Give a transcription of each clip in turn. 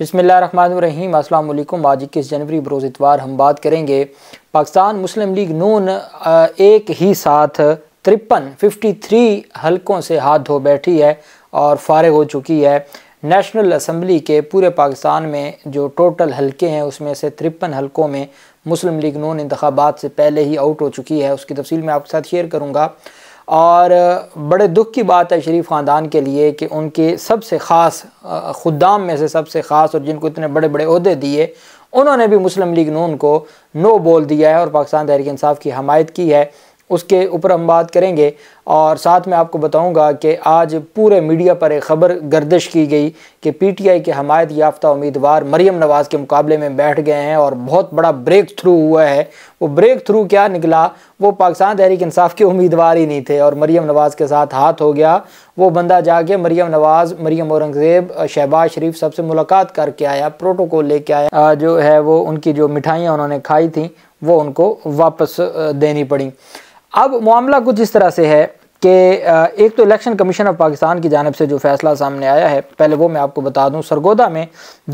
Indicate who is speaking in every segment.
Speaker 1: बसमीम अल्लाम आज इक्कीस जनवरी बरोज़ इतवार हम बात करेंगे पाकिस्तान मुस्लिम लीग नून एक ही साथ तिरपन फिफ्टी थ्री हलकों से हाथ धो बैठी है और फारग हो चुकी है नेशनल असम्बली के पूरे पाकिस्तान में जो टोटल हलके हैं उसमें से तिरपन हलकों में मुस्लिम लीग नून इंतबात से पहले ही आउट हो चुकी है उसकी तफसील मैं आपके साथ शेयर करूँगा और बड़े दुख की बात है शरीफ ख़ानदान के लिए कि उनके सबसे ख़ास खुदाम में से सबसे ख़ास और जिनको इतने बड़े बड़े अहदे दिए उन्होंने भी मुस्लिम लीग नून को नो बोल दिया है और पाकिस्तान तहरीक इंसाफ की हमायत की है उसके ऊपर हम बात करेंगे और साथ में आपको बताऊंगा कि आज पूरे मीडिया पर एक खबर गर्दिश की गई कि पीटीआई के हमायत याफ्ता उम्मीदवार मरीम नवाज़ के मुकाबले में बैठ गए हैं और बहुत बड़ा ब्रेक थ्रू हुआ है वो ब्रेक थ्रू क्या निकला वो पाकिस्तान तहरीक इंसाफ के उम्मीदवार ही नहीं थे और मरीम नवाज़ के साथ हाथ हो गया वो बंदा जाके मरीम नवाज़ मरीम औरंगज़ेब शहबाज शरीफ सबसे मुलाकात करके आया प्रोटोकॉल लेके आया जो है वो उनकी जो मिठाइयाँ उन्होंने खाई थी वो उनको वापस देनी पड़ी अब मामला कुछ इस तरह से है कि एक तो इलेक्शन कमीशन ऑफ पाकिस्तान की जानब से जो फैसला सामने आया है पहले वो मैं आपको बता दूं सरगोदा में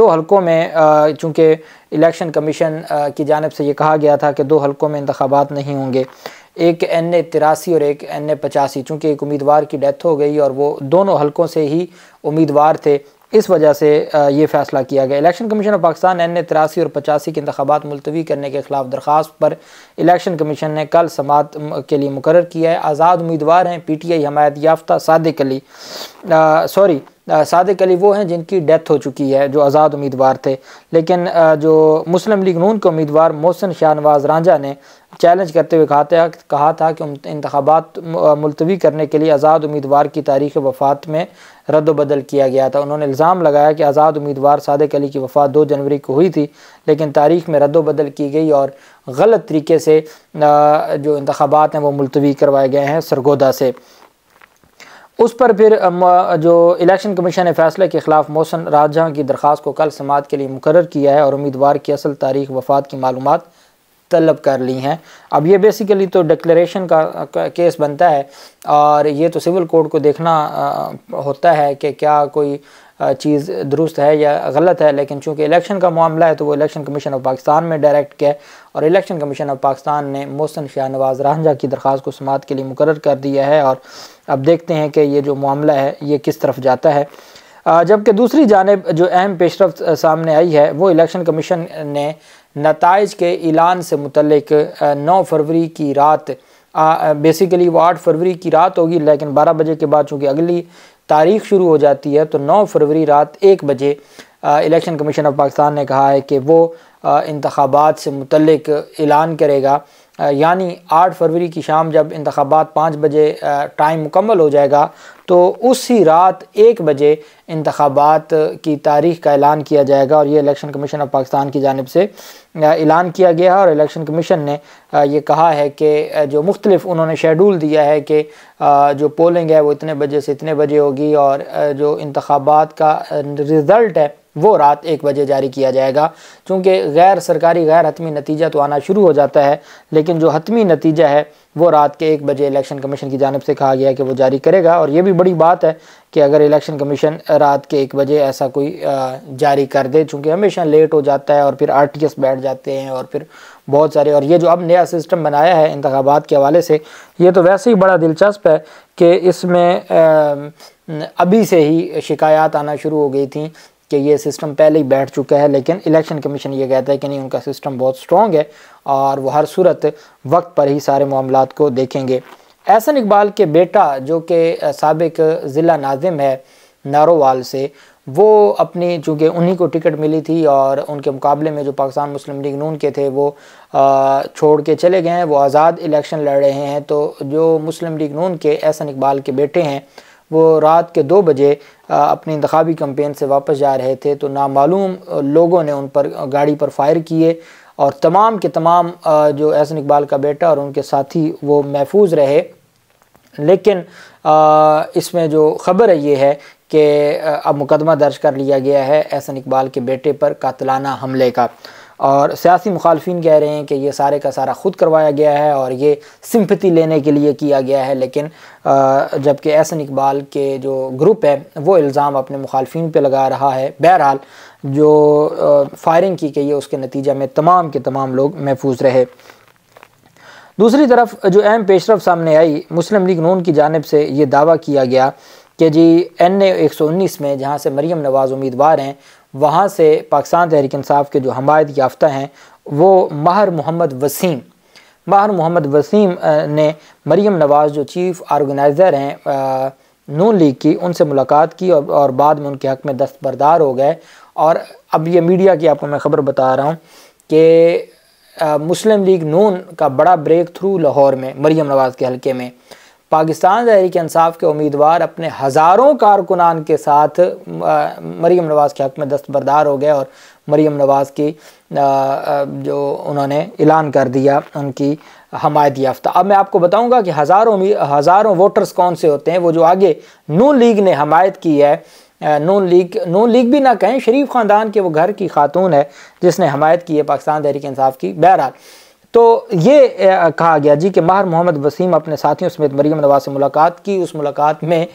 Speaker 1: दो हलकों में चूँकि इलेक्शन कमीशन की जानब से ये कहा गया था कि दो हलकों में इंतबात नहीं होंगे एक एन ए तिरासी और एक एन ए पचासी चूँकि एक उम्मीदवार की डेथ हो गई और वो दोनों हलकों से ही उम्मीदवार थे इस वजह से ये फैसला किया गया इलेक्शन कमीशन ऑफ पाकिस्तान एन ने तिरासी और पचासी के इंतबात मुलतवी करने के खिलाफ दरख्वास्त पर इलेक्शन कमीशन ने कल समात के लिए मुकर किया है आज़ाद उम्मीदवार हैं पी टी आई हमायत याफ्ता सादिक अली सॉरी सादक अली वो हैं जिनकी डेथ हो चुकी है जो आज़ाद उम्मीदवार थे लेकिन जो मुस्लिम लीग नून के उम्मीदवार मोहसिन शाहनवाज रांझा ने चैलेंज करते हुए कहा था कहा था कि इंतबात मुलतवी करने के लिए आज़ाद उम्मीदवार की तारीख वफात में रद्दबदल किया गया था उन्होंने इल्ज़ाम लगाया कि आज़ाद उम्मीदवार सादक अली की वफात दो जनवरी को हुई थी लेकिन तारीख में रद्दबदल की गई और गलत तरीके से जो इंतबात हैं वो मुलतवी करवाए गए हैं सरगोदा से उस पर फिर जो इलेक्शन कमीशन ने फैसले के खिलाफ मोहसन राजा की दरख्वास्त को कल समात के लिए मुकर किया है और उम्मीदवार की असल तारीख वफात की मालूम तलब कर ली हैं अब ये बेसिकली तो डिक्लेशन का, केस बनता है और ये तो सिविल कोर्ट को देखना होता है कि क्या कोई चीज़ दुरुस्त है या गलत है लेकिन चूँकि इलेक्शन का मामला है तो वो इलेक्शन कमीशन ऑफ पाकिस्तान में डायरेक्ट किया और इलेक्शन कमीशन ऑफ पाकिस्तान ने मोसन शाह नवाज रांझा की दरख्वास को समात के लिए मुकर कर दिया है और अब देखते हैं कि ये जो मामला है ये किस तरफ जाता है जबकि दूसरी जानब जो अहम पेशरफ सामने आई है वो इलेक्शन कमीशन ने नतज के ऐलान से मुतलक नौ फरवरी की रात आ, बेसिकली वो आठ फरवरी की रात होगी लेकिन बारह बजे के बाद चूँकि अगली तारीख शुरू हो जाती है तो 9 फरवरी रात एक बजे इलेक्शन कमीशन ऑफ पाकिस्तान ने कहा है कि वो इंतबात से मुतलक ऐलान करेगा यानी 8 फरवरी की शाम जब इंतबात 5 बजे टाइम मुकम्मल हो जाएगा तो उसी रात एक बजे इंतबात की तारीख का ऐलान किया जाएगा और ये इलेक्शन कमीशन ऑफ पाकिस्तान की जानब से ऐलान किया गया है और इलेक्शन कमीशन ने ये कहा है कि जो मुख्तलिफ उन्होंने शेड्यूल दिया है कि जो पोलिंग है वो इतने बजे से इतने बजे होगी और जो इंतबात का रिज़ल्ट है वो रात एक बजे जारी किया जाएगा क्योंकि गैर सरकारी गैर हतमी नतीजा तो आना शुरू हो जाता है लेकिन जो हतमी नतीजा है वो रात के एक बजे इलेक्शन कमीशन की जानब से कहा गया कि वो जारी करेगा और ये भी बड़ी बात है कि अगर इलेक्शन कमीशन रात के एक बजे ऐसा कोई जारी कर दे चूँकि हमेशा लेट हो जाता है और फिर आर बैठ जाते हैं और फिर बहुत सारे और ये जो अब नया सिस्टम बनाया है इंतबात के हवाले से ये तो वैसे ही बड़ा दिलचस्प है कि इसमें अभी से ही शिकायत आना शुरू हो गई थी कि ये सिस्टम पहले ही बैठ चुका है लेकिन इलेक्शन कमीशन ये कहता है कि नहीं उनका सिस्टम बहुत स्ट्रॉन्ग है और वो हर सूरत वक्त पर ही सारे मामला को देखेंगे एहसन इकबाल के बेटा जो कि सबक ज़िला नाजिम है नारोवाल से वो अपनी चूँकि उन्हीं को टिकट मिली थी और उनके मुकाबले में जो पाकिस्तान मुस्लिम लीग नून के थे वो छोड़ के चले गए हैं वो आज़ाद इलेक्शन लड़ रहे हैं तो जो मुस्लिम लीग नून के एहसन इकबाल के बेटे हैं वो रात के दो बजे अपनी इंतबी कम्पेन से वापस जा रहे थे तो नामालूम लोगों ने उन पर गाड़ी पर फायर किए और तमाम के तमाम जो एहसन इकबाल का बेटा और उनके साथी वो महफूज रहे लेकिन इसमें जो ख़बर है ये है कि अब मुकदमा दर्ज कर लिया गया है एहसन इकबाल के बेटे पर कातलाना हमले का और सियासी मुखालफन कह रहे हैं कि ये सारे का सारा ख़ुद करवाया गया है और ये सिम्पति लेने के लिए किया गया है लेकिन जबकि एहसन इकबाल के जो ग्रुप है वो इल्ज़ाम अपने मुखालफन पर लगा रहा है बहरहाल जो फायरिंग की गई है उसके नतीजा में तमाम के तमाम लोग महफूज रहे दूसरी तरफ जो अहम पेशरफ सामने आई मुस्लिम लीग नून की जानब से ये दावा किया गया कि जी एन ए एक सौ उन्नीस में जहाँ से मरीम नवाज़ उम्मीदवार हैं वहाँ से पाकिस्तान तहरीक इंसाफ के जो हमायत याफ्ता हैं वो माहर मोहम्मद वसीम माहर मोहम्मद वसीम ने मरीम नवाज़ जो चीफ़ आर्गनाइज़र हैं नून लीग की उनसे मुलाकात की और, और बाद में उनके हक़ में दस्तबरदार हो गए और अब ये मीडिया की आपको मैं ख़बर बता रहा हूँ कि मुस्लिम लीग नून का बड़ा ब्रेक थ्रू लाहौर में मरीम नवाज़ के हलके में पाकिस्तान तहरीक इंसाफ के उम्मीदवार अपने हज़ारों कारकुनान के साथ मरीम नवाज़ के हक़ में दस्तबरदार हो गए और मरीम नवाज़ की जो उन्होंने ऐलान कर दिया उनकी हमायत याफ्ता अब मैं आपको बताऊंगा कि हज़ारों हज़ारों वोटर्स कौन से होते हैं वो जो आगे नू लीग ने हमायत की है नून लीग नून लीग भी ना कहें शरीफ ख़ानदान के वो घर की खातून है जिसने हमायत की है पाकिस्तान तहरीक इंसाफ की बहरहाल तो ये कहा गया जी कि माहर मोहम्मद वसीम अपने साथियों समेत मरीम नवाज से मुलाकात की उस मुलाकात में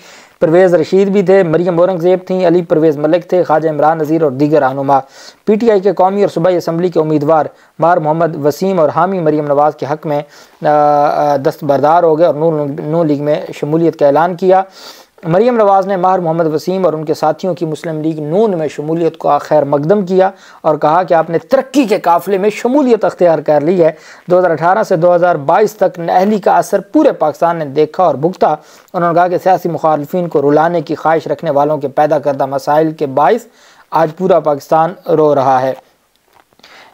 Speaker 1: परवेज़ रशीद भी थे मरीम औरंगज़ेब थीं अली परवेज़ मलिक थे ख्वाजा इमरान नज़ीर और दीगर रहनुमा पी टी आई के कौमी और सूबाई असम्बली के उम्मीदवार मार मोहम्मद वसीम और हामी मरीम नवाज़ के हक़ में दस्तबरदार हो गए और नू नू लीग में शमूलियत का ऐलान किया मरीम नवाज़ ने माहर मोहम्मद वसीम और उनके साथियों की मुस्लिम लीग नून में शमूलियत को आखिर मकदम किया और कहा कि आपने तरक्की के काफ़िले में शमूलियत अख्तियार कर ली है 2018 से 2022 तक नहली का असर पूरे पाकिस्तान ने देखा और भुगता उन्होंने कहा कि सियासी मुखालफी को रुलाने की ख्वाहिश रखने वालों के पैदा करदा मसाइल के बायस आज पूरा पाकिस्तान रो रहा है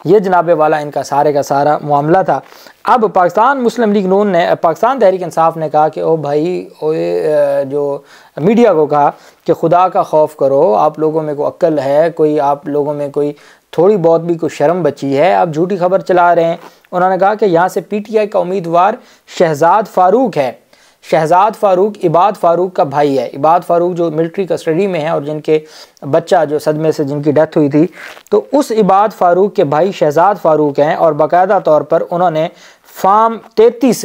Speaker 1: ये जनाबे वाला इनका सारे का सारा मामला था अब पाकिस्तान मुस्लिम लीग नून ने पाकिस्तान तहरीक इंसाफ ने कहा कि ओ भाई ओ जो मीडिया को कहा कि खुदा का खौफ करो आप लोगों में को अक्ल है कोई आप लोगों में कोई थोड़ी बहुत भी कोई शर्म बची है आप झूठी खबर चला रहे हैं उन्होंने कहा कि यहाँ से पीटीआई का उम्मीदवार शहजाद फारूक है शहजाद फ़ारूक इबाद फ़ारूक का भाई है इबाद फ़ारूक जो मिलिट्री कस्टडी में है और जिनके बच्चा जो सदमे से जिनकी डेथ हुई थी तो उस इबाद फ़ारूक के भाई शहजाद फ़ारूक हैं और बाकायदा तौर पर उन्होंने फार्म तैतीस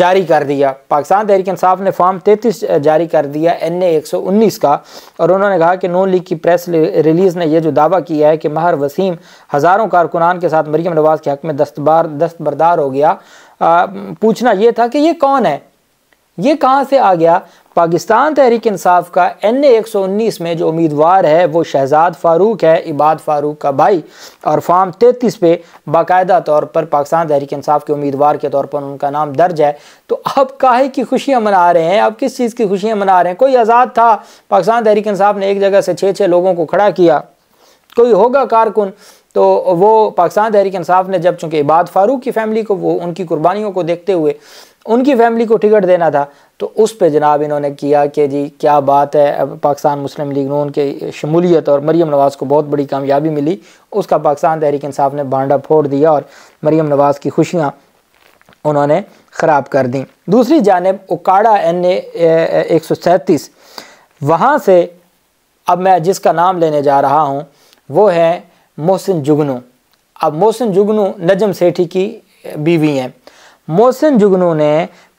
Speaker 1: जारी कर दिया पाकिस्तान तहरीक इंसाफ ने फॉर्म 33 जारी कर दिया एन ए एक का और उन्होंने कहा कि नो लीग की प्रेस रिलीज़ ने यह जो दावा किया है कि महर वसीम हज़ारों कारकुनान के साथ मरीम नवाज़ के हक़ में दस्तबार दस्तबरदार हो गया पूछना ये था कि ये कौन है ये कहाँ से आ गया पाकिस्तान तहरीक इंसाफ का एन ए एक में जो उम्मीदवार है वो शहजाद फ़ारूक है इबाद फ़ारूक का भाई और फार्म तैतीस पे बाकायदा तौर पर पाकिस्तान तहरीक इंसाफ के उम्मीदवार के तौर पर उनका नाम दर्ज है तो आप काहे की खुशियाँ मना रहे हैं आप किस चीज़ की खुशियाँ मना रहे हैं कोई आज़ाद था पाकिस्तान तहरीक इंसाफ ने एक जगह से छः छः लोगों को खड़ा किया कोई होगा कारकुन तो वो पाकिस्तान तहरीक इंसाफ ने जब चूँकि इबाद फारूक की फैमिली को वो उनकी कुर्बानियों को देखते हुए उनकी फैमिली को टिकट देना था तो उस पर जनाब इन्होंने किया कि जी क्या बात है पाकिस्तान मुस्लिम लीग नून के शमूलियत और मरीम नवाज़ को बहुत बड़ी कामयाबी मिली उसका पाकिस्तान तहरीक इंसाफ ने भांडा फोड़ दिया और मरीम नवाज़ की खुशियाँ उन्होंने ख़राब कर दी दूसरी जानब उकाड़ा एन ए एक सौ सैंतीस वहाँ से अब मैं जिसका नाम लेने जा रहा हूँ वो है मोहसिन जुगनू अब मोहसिन जुगनू नजम सेठी की बीवी हैं मोहसिन जुगनू ने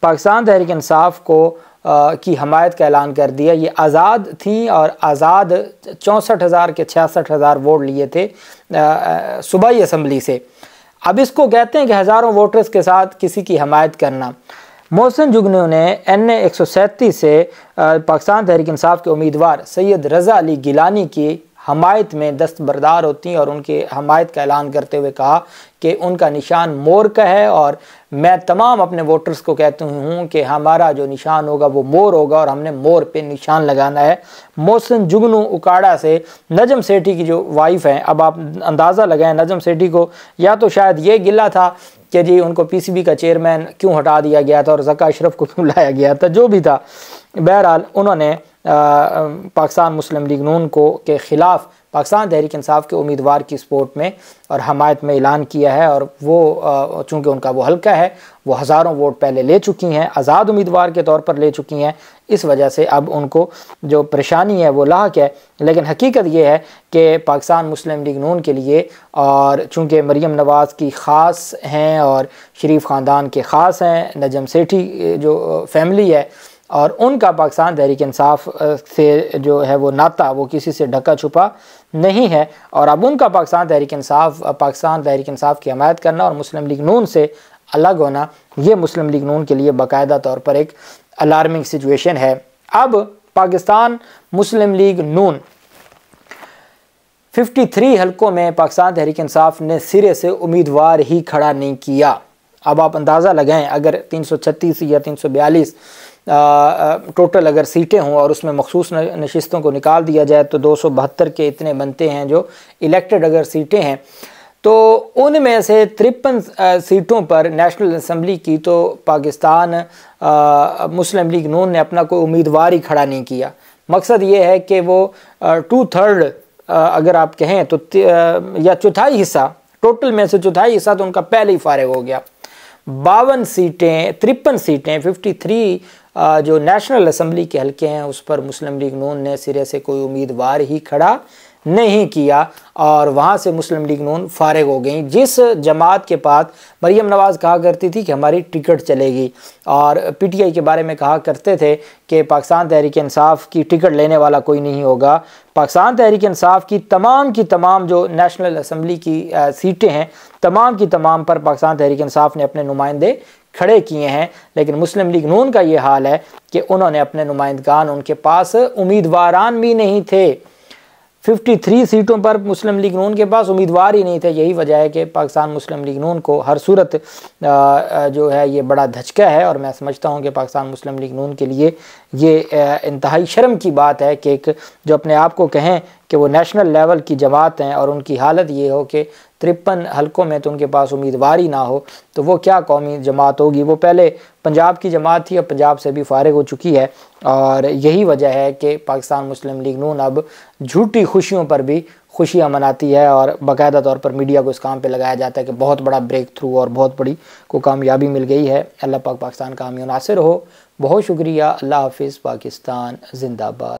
Speaker 1: पाकिस्तान तहरीक इंसाफ को आ, की हमायत का ऐलान कर दिया ये आज़ाद थी और आज़ाद चौंसठ हज़ार के छियासठ हज़ार वोट लिए थे सूबाई असम्बली से अब इसको कहते हैं कि हज़ारों वोटर्स के साथ किसी की हमायत करना मोहसिन जुगनू ने एन ए एक सौ सैंतीस से पाकिस्तान तहरीक इंसाफ के उम्मीदवार सैयद रज़ा अली गिलानी की हमायत में दस्तबरदार होती और उनके हमायत का ऐलान करते हुए कहा कि उनका निशान मोर का है और मैं तमाम अपने वोटर्स को कहती हूँ कि हमारा जो निशान होगा वो मोर होगा और हमने मोर पे निशान लगाना है मोहसिन जुगनू उकाड़ा से नजम सेठी की जो वाइफ हैं अब आप अंदाज़ा लगाएं नजम सेठी को या तो शायद ये गिला था कि जी उनको पीसीबी का चेयरमैन क्यों हटा दिया गया था और जका अशरफ को क्यों लाया गया था जो भी था बहरहाल उन्होंने पाकिस्तान मुस्लिम लीग नून को के ख़िलाफ़ पाकिस्तान तहरीक इंसाफ के उम्मीदवार की सपोर्ट में और हमायत में ऐलान किया है और वो चूँकि उनका वो हल्का है वो हज़ारों वोट पहले ले चुकी हैं आज़ाद उम्मीदवार के तौर पर ले चुकी हैं इस वजह से अब उनको जो परेशानी है वो लाक है लेकिन हकीकत ये है कि पाकिस्तान मुस्लिम लीग नून के लिए और चूँकि मरीम नवाज़ की ख़ास हैं और शरीफ ख़ानदान के ख़ास हैं नजम सेठी जो फैमिली है और उनका पाकिस्तान तहरीक इंसाफ से जो है वो नाता वो किसी से ढका छुपा नहीं है और अब उनका पाकिस्तान तहरीक इंसाफ पाकिस्तान तहरीक इंसाफ की हमायत करना और मुस्लिम लीग नून से अलग होना ये मुस्लिम लीग नून के लिए बाकायदा तौर पर एक अलार्मिंग सिचुएशन है अब पाकिस्तान मुस्लिम लीग नून 53 हलकों में पाकिस्तान तहरीक इंसाफ ने सिरे से उम्मीदवार ही खड़ा नहीं किया अब आप अंदाज़ा लगाएं अगर तीन या तीन टोटल अगर सीटें हों और उसमें मखसूस नशस्तों को निकाल दिया जाए तो दो के इतने बनते हैं जो इलेक्टेड अगर सीटें हैं तो उनमें से तिरपन सीटों पर नेशनल असम्बली की तो पाकिस्तान मुस्लिम लीग नून ने अपना कोई उम्मीदवार ही खड़ा नहीं किया मकसद ये है कि वो टू थर्ड अगर आप कहें तो या चौथाई हिस्सा टोटल में से चौथाई हिस्सा तो उनका पहले ही फारग हो गया बावन सीटें तिरपन सीटें फिफ्टी थ्री जो नेशनल असम्बली के हल्के हैं उस पर मुस्लिम लीग नून ने सिरे से कोई उम्मीदवार ही खड़ा नहीं किया और वहाँ से मुस्लिम लीग नून फारग हो गई जिस जमात के पास मरीम नवाज़ कहा करती थी कि हमारी टिकट चलेगी और पीटीआई के बारे में कहा करते थे कि पाकिस्तान तहरीक इंसाफ की टिकट लेने वाला कोई नहीं होगा पाकिस्तान तहरीक इंसाफ की तमाम की तमाम जो नेशनल असम्बली की सीटें हैं तमाम की तमाम पर पाकिस्तान तहरीक इंसाफ ने अपने नुमाइंदे खड़े किए हैं लेकिन मुस्लिम लीग नून का ये हाल है कि उन्होंने अपने नुमाइंदगान उनके पास उम्मीदवारान भी नहीं थे 53 सीटों पर मुस्लिम लीग नून के पास उम्मीदवार ही नहीं थे यही वजह है कि पाकिस्तान मुस्लिम लीग नून को हर सूरत जो है ये बड़ा धचका है और मैं समझता हूँ कि पाकिस्तान मुस्लिम लीग नून के लिए ये इंतहाई शर्म की बात है कि एक जो अपने आप को कहें कि वो नेशनल लेवल की जमात हैं और उनकी हालत ये हो कि तिरपन हलकों में तो उनके पास उम्मीदवार ही ना हो तो वो क्या कौमी जमात होगी वो पहले पंजाब की जमात थी अब पंजाब से भी फारग हो चुकी है और यही वजह है कि पाकिस्तान मुस्लिम लीग नून अब झूठी खुशियों पर भी खुशियाँ मनाती है और बाकायदा तौर पर मीडिया को इस काम पे लगाया जाता है कि बहुत बड़ा ब्रेक थ्रू और बहुत बड़ी को कामयाबी मिल गई है अल्लाह पाक पाकिस्तान का हमी नासिर हो बहुत शुक्रिया अल्लाह हाफिज़ पाकिस्तान जिंदाबाद